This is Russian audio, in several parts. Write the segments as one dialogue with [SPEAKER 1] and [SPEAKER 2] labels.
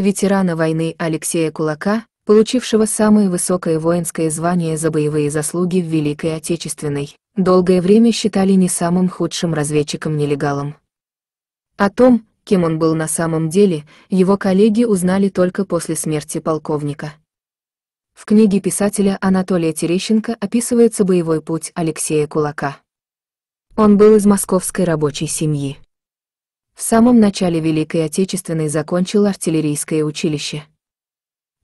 [SPEAKER 1] ветерана войны Алексея Кулака, получившего самое высокое воинское звание за боевые заслуги в Великой Отечественной, долгое время считали не самым худшим разведчиком-нелегалом. О том, кем он был на самом деле, его коллеги узнали только после смерти полковника. В книге писателя Анатолия Терещенко описывается боевой путь Алексея Кулака. Он был из московской рабочей семьи. В самом начале Великой Отечественной закончил артиллерийское училище.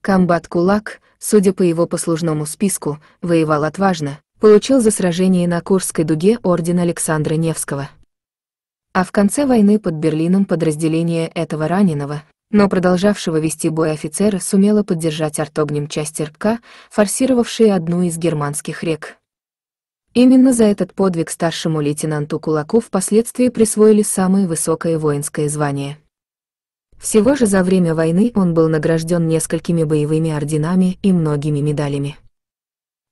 [SPEAKER 1] Комбат Кулак, судя по его послужному списку, воевал отважно, получил за сражение на Курской дуге орден Александра Невского. А в конце войны под Берлином подразделение этого раненого, но продолжавшего вести бой офицера сумело поддержать артогнем часть РПК, форсировавшие одну из германских рек. Именно за этот подвиг старшему лейтенанту Кулаку впоследствии присвоили самое высокое воинское звание. Всего же за время войны он был награжден несколькими боевыми орденами и многими медалями.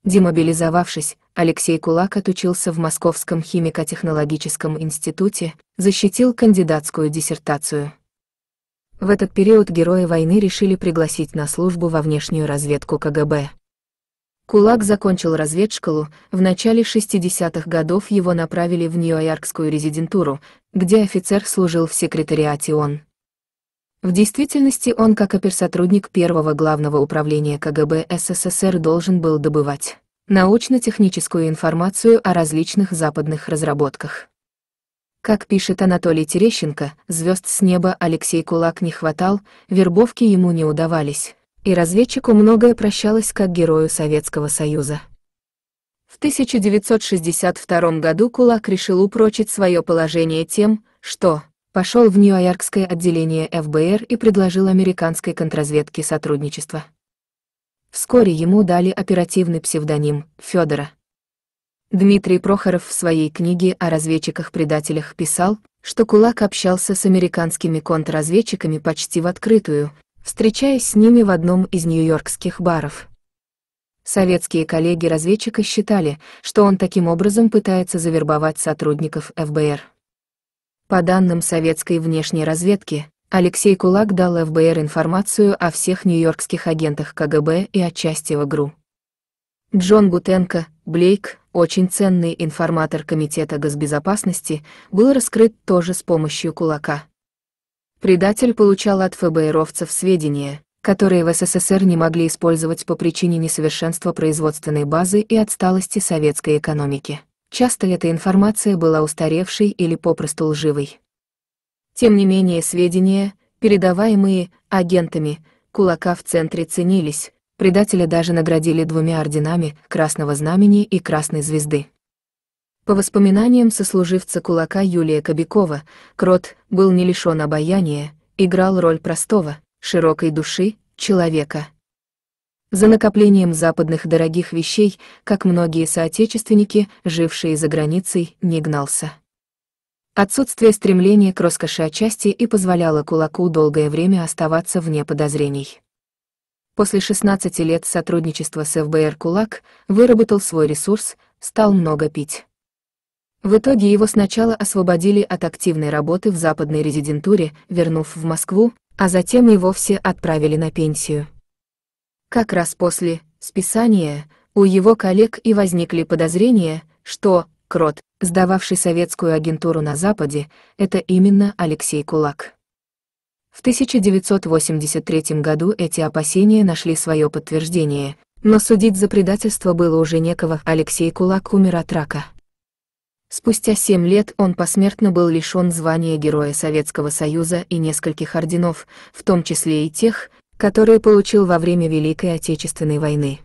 [SPEAKER 1] Демобилизовавшись, Алексей Кулак отучился в Московском химико-технологическом институте, защитил кандидатскую диссертацию. В этот период герои войны решили пригласить на службу во внешнюю разведку КГБ. Кулак закончил разведшколу, в начале 60-х годов его направили в Нью-Йоркскую резидентуру, где офицер служил в секретариате ООН. В действительности он, как оперсотрудник первого главного управления КГБ СССР, должен был добывать научно-техническую информацию о различных западных разработках. Как пишет Анатолий Терещенко, звезд с неба Алексей Кулак не хватал, вербовки ему не удавались, и разведчику многое прощалось как герою Советского Союза. В 1962 году Кулак решил упрочить свое положение тем, что пошел в Нью-Йоркское отделение ФБР и предложил американской контрразведке сотрудничество. Вскоре ему дали оперативный псевдоним Федора. Дмитрий Прохоров в своей книге о разведчиках-предателях писал, что Кулак общался с американскими контрразведчиками почти в открытую, встречаясь с ними в одном из нью-йоркских баров. Советские коллеги разведчика считали, что он таким образом пытается завербовать сотрудников ФБР. По данным советской внешней разведки, Алексей Кулак дал ФБР информацию о всех нью-йоркских агентах КГБ и отчасти в игру. Джон Бутенко, Блейк, очень ценный информатор Комитета госбезопасности, был раскрыт тоже с помощью кулака. Предатель получал от ФБРовцев сведения, которые в СССР не могли использовать по причине несовершенства производственной базы и отсталости советской экономики. Часто эта информация была устаревшей или попросту лживой. Тем не менее сведения, передаваемые агентами кулака в центре ценились, предателя даже наградили двумя орденами Красного Знамени и Красной Звезды. По воспоминаниям сослуживца кулака Юлия Кобякова, Крот был не лишен обаяния, играл роль простого, широкой души, человека. За накоплением западных дорогих вещей, как многие соотечественники, жившие за границей, не гнался. Отсутствие стремления к роскоши отчасти и позволяло кулаку долгое время оставаться вне подозрений. После 16 лет сотрудничества с ФБР Кулак выработал свой ресурс, стал много пить. В итоге его сначала освободили от активной работы в западной резидентуре, вернув в Москву, а затем и вовсе отправили на пенсию. Как раз после списания у его коллег и возникли подозрения, что Крот, сдававший советскую агентуру на Западе, это именно Алексей Кулак. В 1983 году эти опасения нашли свое подтверждение, но судить за предательство было уже некого, Алексей Кулак умер от рака. Спустя семь лет он посмертно был лишен звания Героя Советского Союза и нескольких орденов, в том числе и тех, которые получил во время Великой Отечественной войны.